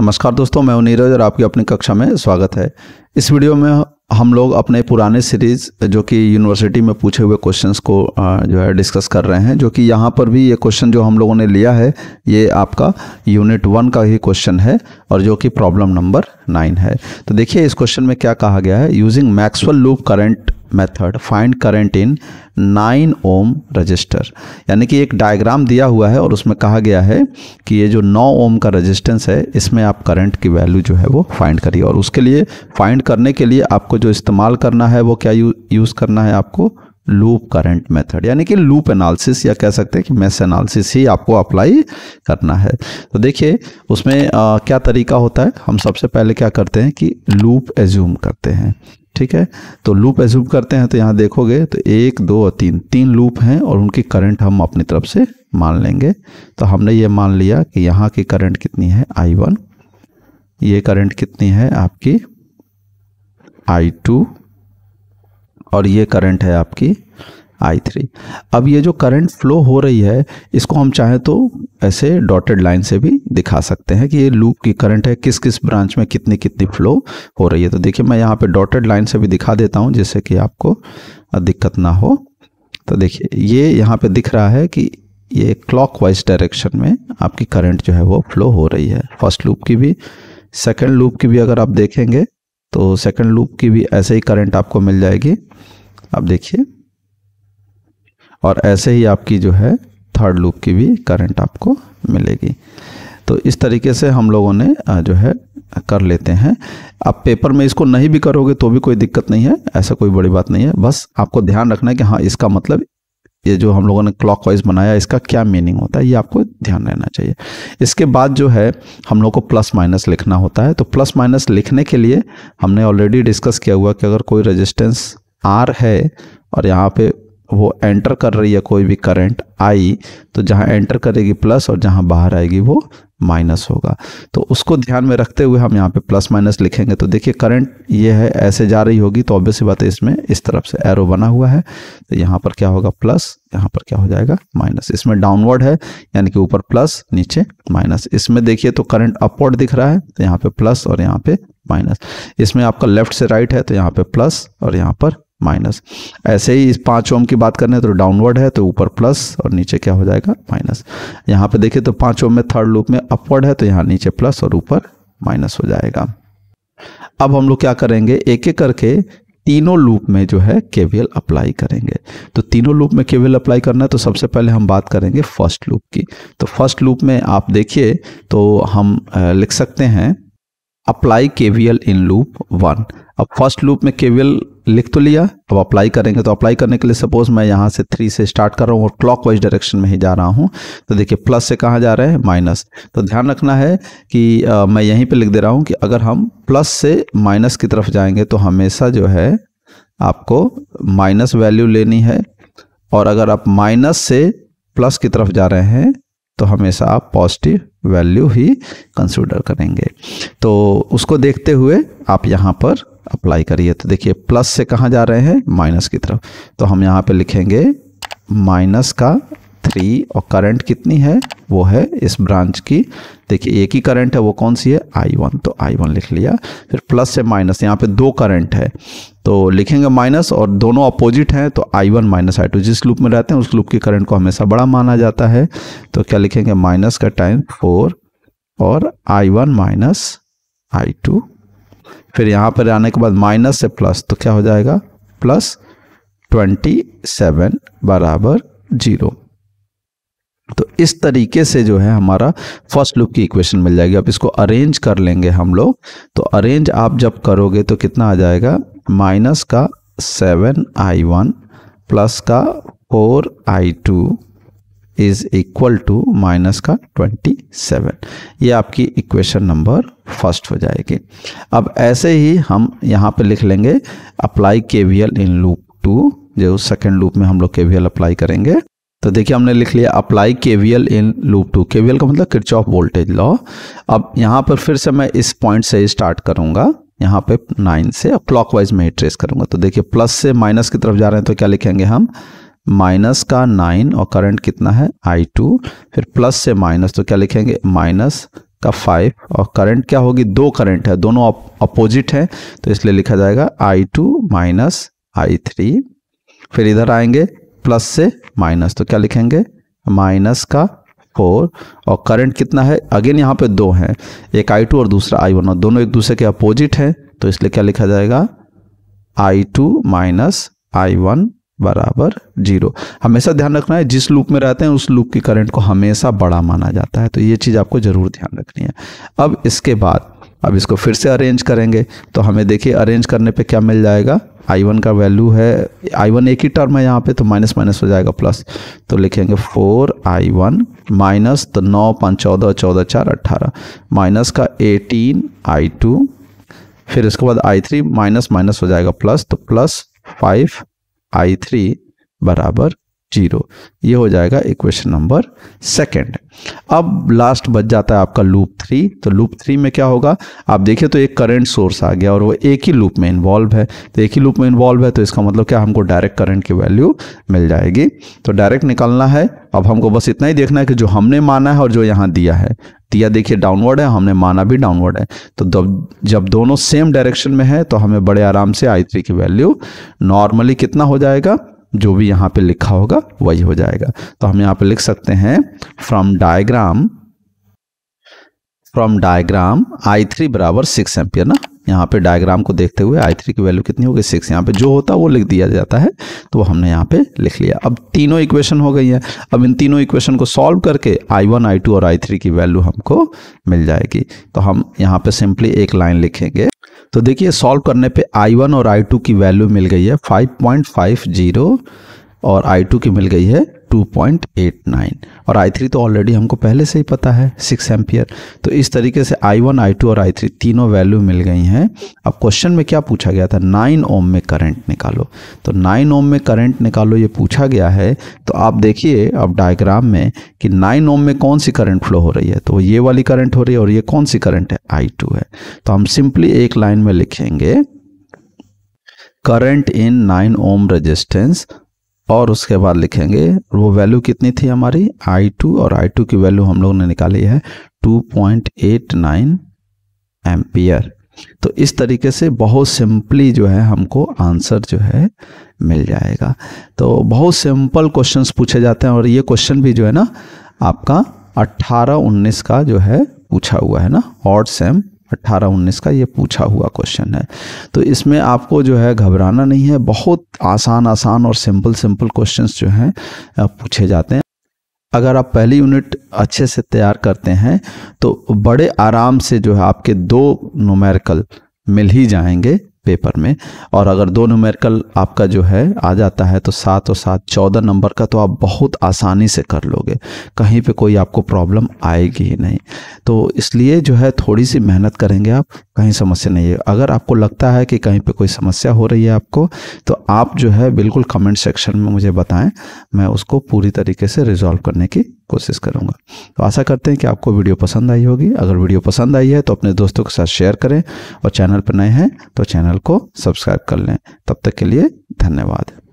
नमस्कार दोस्तों मैं नीरज और आपकी अपनी कक्षा में स्वागत है इस वीडियो में हम लोग अपने पुराने सीरीज जो कि यूनिवर्सिटी में पूछे हुए क्वेश्चंस को जो है डिस्कस कर रहे हैं जो कि यहाँ पर भी ये क्वेश्चन जो हम लोगों ने लिया है ये आपका यूनिट वन का ही क्वेश्चन है और जो कि प्रॉब्लम नंबर नाइन है तो देखिए इस क्वेश्चन में क्या कहा गया है using Maxwell loop current method find current in nine ohm resistor यानी कि एक डायग्राम दिया हुआ है और उसमें कहा गया है कि ये जो नौ ओम का रजिस्टेंस है इसमें आप करंट की वैल्यू जो है वो फाइंड करिए और उसके लिए फाइंड करने के लिए आपको जो इस्तेमाल करना है वो क्या यू यूज़ करना है आपको लूप करंट मेथड यानी कि लूप एनालिसिस या कह सकते हैं कि मैस एनालिसिस ही आपको अप्लाई करना है तो देखिए उसमें आ, क्या तरीका होता है हम सबसे पहले क्या करते हैं कि लूप एज्यूम करते हैं ठीक है तो लूप एज्यूम करते हैं तो यहाँ देखोगे तो एक दो और तीन तीन लूप हैं और उनकी करंट हम अपनी तरफ से मान लेंगे तो हमने ये मान लिया कि यहाँ की करंट कितनी है आई वन ये करंट कितनी है आपकी आई टू और ये करंट है आपकी आई थ्री अब ये जो करंट फ्लो हो रही है इसको हम चाहें तो ऐसे डॉटेड लाइन से भी दिखा सकते हैं कि ये लूप की करंट है किस किस ब्रांच में कितनी कितनी फ्लो हो रही है तो देखिए मैं यहाँ पे डॉटेड लाइन से भी दिखा देता हूँ जिससे कि आपको दिक्कत ना हो तो देखिए ये यहाँ पे दिख रहा है कि ये वाइज डायरेक्शन में आपकी करंट जो है वो फ्लो हो रही है फर्स्ट लूप की भी सेकेंड लूप की भी अगर आप देखेंगे तो सेकेंड लूप की भी ऐसे ही करंट आपको मिल जाएगी आप देखिए और ऐसे ही आपकी जो है थर्ड लूप की भी करंट आपको मिलेगी तो इस तरीके से हम लोगों ने जो है कर लेते हैं आप पेपर में इसको नहीं भी करोगे तो भी कोई दिक्कत नहीं है ऐसा कोई बड़ी बात नहीं है बस आपको ध्यान रखना है कि हाँ इसका मतलब ये जो हम लोगों ने क्लॉक वाइज बनाया इसका क्या मीनिंग होता है ये आपको ध्यान रहना चाहिए इसके बाद जो है हम लोग को प्लस माइनस लिखना होता है तो प्लस माइनस लिखने के लिए हमने ऑलरेडी डिस्कस किया हुआ कि अगर कोई रेजिस्टेंस आर है और यहाँ पे वो एंटर कर रही है कोई भी करंट आई तो जहाँ एंटर करेगी प्लस और जहाँ बाहर आएगी वो माइनस होगा तो उसको ध्यान में रखते हुए हम यहाँ पे प्लस माइनस लिखेंगे तो देखिए करंट ये है ऐसे जा रही होगी तो ऑब्वियस बात है इसमें इस तरफ से एरो बना हुआ है तो यहाँ पर क्या होगा प्लस यहाँ पर क्या हो जाएगा माइनस इसमें डाउनवर्ड है यानी कि ऊपर प्लस नीचे माइनस इसमें देखिए तो करंट अपवर्ड दिख रहा है तो यहाँ पे प्लस और यहाँ पे माइनस इसमें आपका लेफ्ट से राइट है तो यहाँ पे प्लस और यहाँ पर माइनस ऐसे ही इस पाँच ओम की बात करें तो डाउनवर्ड है तो ऊपर प्लस और नीचे क्या हो जाएगा माइनस यहाँ पे देखिए तो पाँच ओम में थर्ड लूप में अपवर्ड है तो यहाँ नीचे प्लस और ऊपर माइनस हो जाएगा अब हम लोग क्या करेंगे एक एक करके तीनों लूप में जो है केवीएल अप्लाई करेंगे तो तीनों लूप में केवीएल अप्लाई करना है तो सबसे पहले हम बात करेंगे फर्स्ट लूप की तो फर्स्ट लूप में आप देखिए तो हम लिख सकते हैं apply KVL in loop one अब फर्स्ट लूप में केवीएल लिख तो लिया अब अप्लाई करेंगे तो अप्लाई करने के लिए सपोज मैं यहाँ से थ्री से स्टार्ट कर रहा हूँ और क्लॉक वाइज डायरेक्शन में ही जा रहा हूँ तो देखिए प्लस से कहाँ जा रहे हैं माइनस तो ध्यान रखना है कि आ, मैं यहीं पे लिख दे रहा हूँ कि अगर हम प्लस से माइनस की तरफ जाएंगे तो हमेशा जो है आपको माइनस वैल्यू लेनी है और अगर आप माइनस से प्लस की तरफ जा रहे हैं तो हमेशा आप पॉजिटिव वैल्यू ही कंसिडर करेंगे तो उसको देखते हुए आप यहाँ पर अप्लाई करिए तो देखिए प्लस से कहाँ जा रहे हैं माइनस की तरफ तो हम यहाँ पे लिखेंगे माइनस का थ्री और करंट कितनी है वो है इस ब्रांच की देखिए एक ही करंट है वो कौन सी है आई वन तो आई वन लिख लिया फिर प्लस से माइनस यहाँ पे दो करंट है तो लिखेंगे माइनस और दोनों अपोजिट हैं तो I one minus I two जिस लूप में रहते हैं उस लूप के करंट को हमेशा बड़ा माना जाता है तो क्या लिखेंगे माइनस का टाइम फोर और I one minus I two फिर यहाँ पर आने के बाद माइनस से प्लस तो क्या हो जाएगा प्लस ट्वेंटी सेवन बराबर जीरो तो इस तरीके से जो है हमारा फर्स्ट लुक की इक्वेशन मिल जाएगी अब इसको अरेंज कर लेंगे हम लोग तो अरेंज आप जब करोगे तो कितना आ जाएगा माइनस का सेवन आई वन प्लस का four I two is equal to minus का 27 ये आपकी इक्वेशन नंबर फर्स्ट हो जाएगी अब ऐसे ही हम यहाँ पे लिख लेंगे apply KVL in loop two जो सेकेंड लूप में हम लोग केवीएल अप्लाई करेंगे तो देखिए हमने लिख लिया apply KVL in loop two KVL का मतलब किच ऑफ वोल्टेज लॉ अब यहाँ पर फिर से मैं इस पॉइंट से ही स्टार्ट करूंगा यहाँ पे नाइन से क्लॉकवाइज में ही ट्रेस करूंगा तो देखिए प्लस से माइनस की तरफ जा रहे हैं तो क्या लिखेंगे हम माइनस का नाइन और करंट कितना है आई टू फिर प्लस से माइनस तो क्या लिखेंगे माइनस का फाइव और करंट क्या होगी दो करंट है दोनों अपोजिट हैं तो इसलिए लिखा जाएगा I two minus I three फिर इधर आएंगे प्लस से माइनस तो क्या लिखेंगे माइनस का फोर और करंट कितना है अगेन यहाँ पे दो हैं एक आई टू और दूसरा आई वन और दोनों एक दूसरे के अपोजिट हैं तो इसलिए क्या लिखा जाएगा I two minus I one बराबर जीरो हमेशा ध्यान रखना है जिस लूप में रहते हैं उस लूप की करंट को हमेशा बड़ा माना जाता है तो ये चीज़ आपको ज़रूर ध्यान रखनी है अब इसके बाद अब इसको फिर से अरेंज करेंगे तो हमें देखिए अरेंज करने पे क्या मिल जाएगा आई वन का वैल्यू है आई वन एक ही टर्म है यहाँ पे तो माइनस माइनस हो जाएगा प्लस तो लिखेंगे फोर आई वन माइनस तो नौ पाँच चौदह चौदह चार अट्ठारह माइनस का एटीन आई टू फिर इसके बाद आई थ्री माइनस माइनस हो जाएगा प्लस तो प्लस फाइव आई थ्री बराबर जीरो ये हो जाएगा इक्वेशन नंबर सेकंड अब लास्ट बच जाता है आपका लूप थ्री तो लूप थ्री में क्या होगा आप देखिए तो एक करंट सोर्स आ गया और वो एक ही लूप में इन्वॉल्व है तो एक ही लूप में इन्वॉल्व है तो इसका मतलब क्या हमको डायरेक्ट करंट की वैल्यू मिल जाएगी तो डायरेक्ट निकालना है अब हमको बस इतना ही देखना है कि जो हमने माना है और जो यहाँ दिया है दिया देखिए डाउनवर्ड है हमने माना भी डाउनवर्ड है तो जब दोनों सेम डायरेक्शन में है तो हमें बड़े आराम से आई थ्री की वैल्यू नॉर्मली कितना हो जाएगा जो भी यहाँ पे लिखा होगा वही हो जाएगा तो हम यहाँ पे लिख सकते हैं from diagram from diagram I three बराबर सिक्स एम्पियर ना यहाँ पे डायग्राम को देखते हुए आई थ्री की वैल्यू कितनी होगी सिक्स यहाँ पे जो होता है वो लिख दिया जाता है तो वो हमने यहाँ पे लिख लिया अब तीनों इक्वेशन हो गई है अब इन तीनों इक्वेशन को सॉल्व करके आई वन आई टू और आई थ्री की वैल्यू हमको मिल जाएगी तो हम यहाँ पे सिंपली एक लाइन लिखेंगे तो देखिए सॉल्व करने पे I1 और I2 की वैल्यू मिल गई है 5.50 और I2 की मिल गई है 2.89 और I3 तो ऑलरेडी हमको पहले से ही पता है 6 एम्पियर तो इस तरीके से I1, I2 और I3 तीनों वैल्यू मिल गई हैं अब क्वेश्चन में क्या पूछा गया था 9 ओम में करंट निकालो तो 9 ओम में करंट निकालो ये पूछा गया है तो आप देखिए अब डायग्राम में कि 9 ओम में कौन सी करंट फ्लो हो रही है तो ये वाली करंट हो रही है और ये कौन सी करंट है आई है तो हम सिंपली एक लाइन में लिखेंगे करंट इन 9 ओम रेजिस्टेंस और उसके बाद लिखेंगे वो वैल्यू कितनी थी हमारी आई टू और आई टू की वैल्यू हम लोग ने निकाली है two point eight nine ampere तो इस तरीके से बहुत सिंपली जो है हमको आंसर जो है मिल जाएगा तो बहुत सिंपल क्वेश्चंस पूछे जाते हैं और ये क्वेश्चन भी जो है ना आपका 18 19 का जो है पूछा हुआ है ना ऑड सेम अट्ठारह उन्नीस का ये पूछा हुआ क्वेश्चन है तो इसमें आपको जो है घबराना नहीं है बहुत आसान आसान और सिंपल सिंपल क्वेश्चन जो हैं पूछे जाते हैं अगर आप पहली यूनिट अच्छे से तैयार करते हैं तो बड़े आराम से जो है आपके दो नोमेरिकल मिल ही जाएंगे पेपर में और अगर दो न्यूमेरिकल आपका जो है आ जाता है तो सात और सात चौदह नंबर का तो आप बहुत आसानी से कर लोगे कहीं पे कोई आपको प्रॉब्लम आएगी ही नहीं तो इसलिए जो है थोड़ी सी मेहनत करेंगे आप कहीं समस्या नहीं है अगर आपको लगता है कि कहीं पे कोई समस्या हो रही है आपको तो आप जो है बिल्कुल कमेंट सेक्शन में मुझे बताएं मैं उसको पूरी तरीके से रिजॉल्व करने की कोशिश करूँगा तो आशा करते हैं कि आपको वीडियो पसंद आई होगी अगर वीडियो पसंद आई है तो अपने दोस्तों के साथ शेयर करें और चैनल पर नए हैं तो चैनल को सब्सक्राइब कर लें तब तक के लिए धन्यवाद